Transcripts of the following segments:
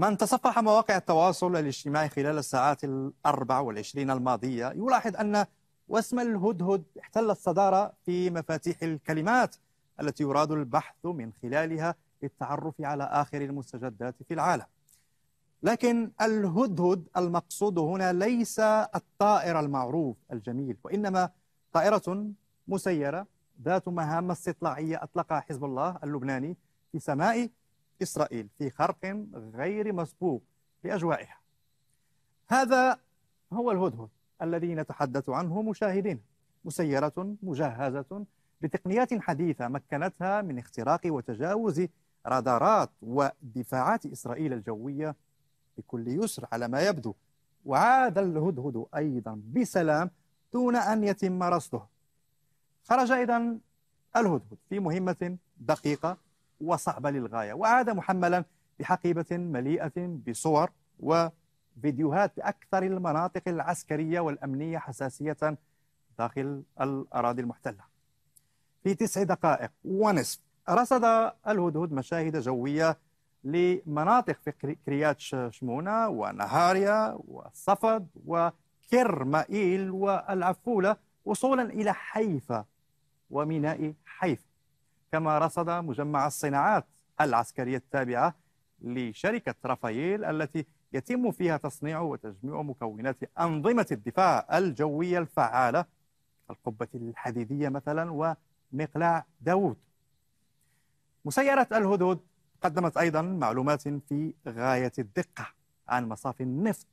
من تصفح مواقع التواصل الاجتماعي خلال الساعات الأربع والعشرين الماضية يلاحظ أن واسم الهدهد احتل الصدارة في مفاتيح الكلمات التي يراد البحث من خلالها للتعرف على آخر المستجدات في العالم لكن الهدهد المقصود هنا ليس الطائر المعروف الجميل وإنما طائرة مسيرة ذات مهام استطلاعية أطلقها حزب الله اللبناني في سماء إسرائيل في خرق غير مسبوق في أجوائها هذا هو الهدهد الذي نتحدث عنه مشاهدين مسيرة مجهزة بتقنيات حديثة مكنتها من اختراق وتجاوز رادارات ودفاعات إسرائيل الجوية بكل يسر على ما يبدو وعاد الهدهد أيضا بسلام دون أن يتم رصده خرج إذا الهدهد في مهمة دقيقة وصعبة للغاية وعاد محملا بحقيبة مليئة بصور وفيديوهات أكثر المناطق العسكرية والأمنية حساسية داخل الأراضي المحتلة في تسع دقائق ونصف رصد الهدهد مشاهد جوية لمناطق في كريات شمونة ونهاريا والصفد وكرمائيل والعفولة وصولا إلى حيفا وميناء حيفا كما رصد مجمع الصناعات العسكرية التابعة لشركة رافائيل التي يتم فيها تصنيع وتجميع مكونات أنظمة الدفاع الجوية الفعالة القبة الحديدية مثلا ومقلاع داوود مسيرة الهدهد قدمت أيضا معلومات في غاية الدقة عن مصاف النفط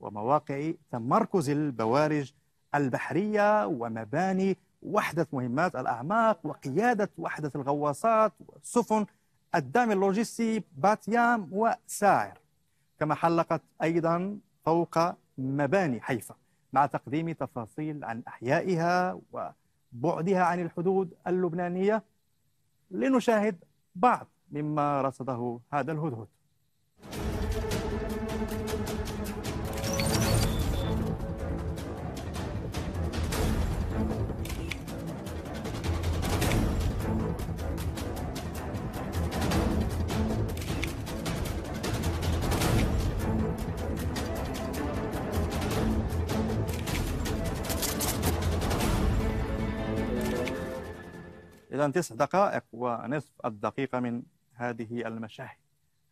ومواقع تمركز البوارج البحرية ومباني وحدة مهمات الأعماق وقيادة وحدة الغواصات سفن الدعم اللوجستي باتيام وسائر كما حلقت أيضا فوق مباني حيفا مع تقديم تفاصيل عن أحيائها وبعدها عن الحدود اللبنانية لنشاهد بعض مما رصده هذا الهدهد إذا تسع دقائق ونصف الدقيقة من هذه المشاهد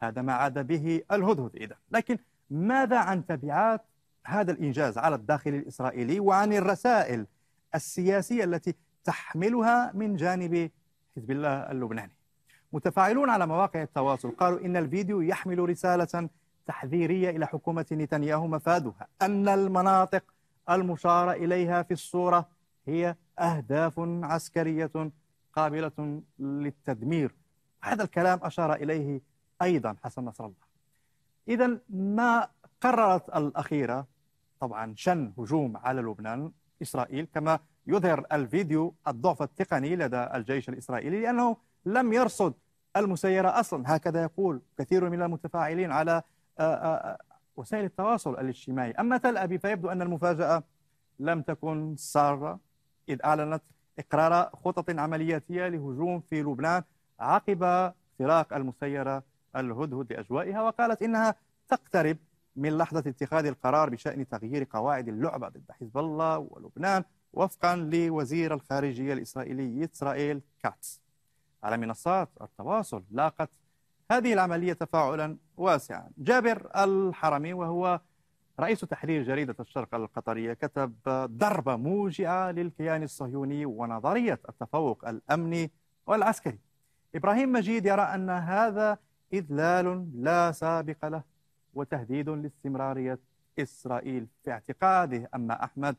هذا ما عاد به الهدهد إذا لكن ماذا عن تبعات هذا الإنجاز على الداخل الإسرائيلي وعن الرسائل السياسية التي تحملها من جانب حزب الله اللبناني متفاعلون على مواقع التواصل قالوا إن الفيديو يحمل رسالة تحذيرية إلى حكومة نتنياهو مفادها أن المناطق المشار إليها في الصورة هي أهداف عسكرية قابلة للتدمير هذا الكلام أشار إليه أيضا حسن نصر الله إذا ما قررت الأخيرة طبعا شن هجوم على لبنان إسرائيل كما يظهر الفيديو الضعف التقني لدى الجيش الإسرائيلي لأنه لم يرصد المسيرة أصلا هكذا يقول كثير من المتفاعلين على وسائل التواصل الاجتماعي أما تل أبيب فيبدو أن المفاجأة لم تكن سارة إذ أعلنت إقرار خطط عملياتية لهجوم في لبنان عقب اختراق المسيرة الهدهد لأجوائها وقالت إنها تقترب من لحظة اتخاذ القرار بشأن تغيير قواعد اللعبة ضد حزب الله ولبنان وفقا لوزير الخارجية الإسرائيلي إسرائيل كاتس على منصات التواصل لاقت هذه العملية تفاعلا واسعا جابر الحرمي وهو رئيس تحرير جريدة الشرق القطرية كتب ضربة موجعة للكيان الصهيوني ونظرية التفوق الأمني والعسكري إبراهيم مجيد يرى أن هذا إذلال لا سابق له وتهديد لاستمرارية إسرائيل في اعتقاده أما أحمد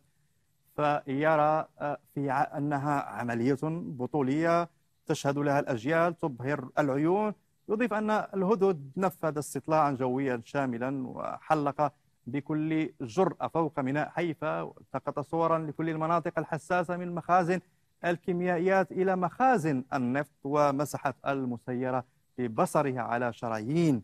فيرى آه، في أنها عملية بطولية تشهد لها الأجيال تبهر العيون يضيف أن الهدهد نفذ استطلاعا جويا شاملا وحلق بكل جرأة فوق ميناء حيفا التقط صورا لكل المناطق الحساسة من مخازن الكيميائيات إلى مخازن النفط ومسحت المسيرة ببصرها على شرايين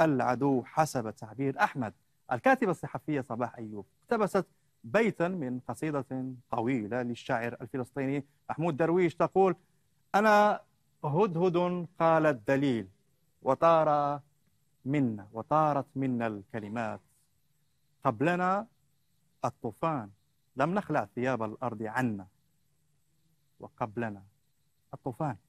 العدو حسب تعبير أحمد الكاتبة الصحفية صباح أيوب اقتبست بيتا من قصيدة طويلة للشاعر الفلسطيني محمود درويش تقول أنا هدهد قال الدليل وطار منا وطارت منا الكلمات قبلنا الطوفان لم نخلع ثياب الأرض عنا وقبلنا الطوفان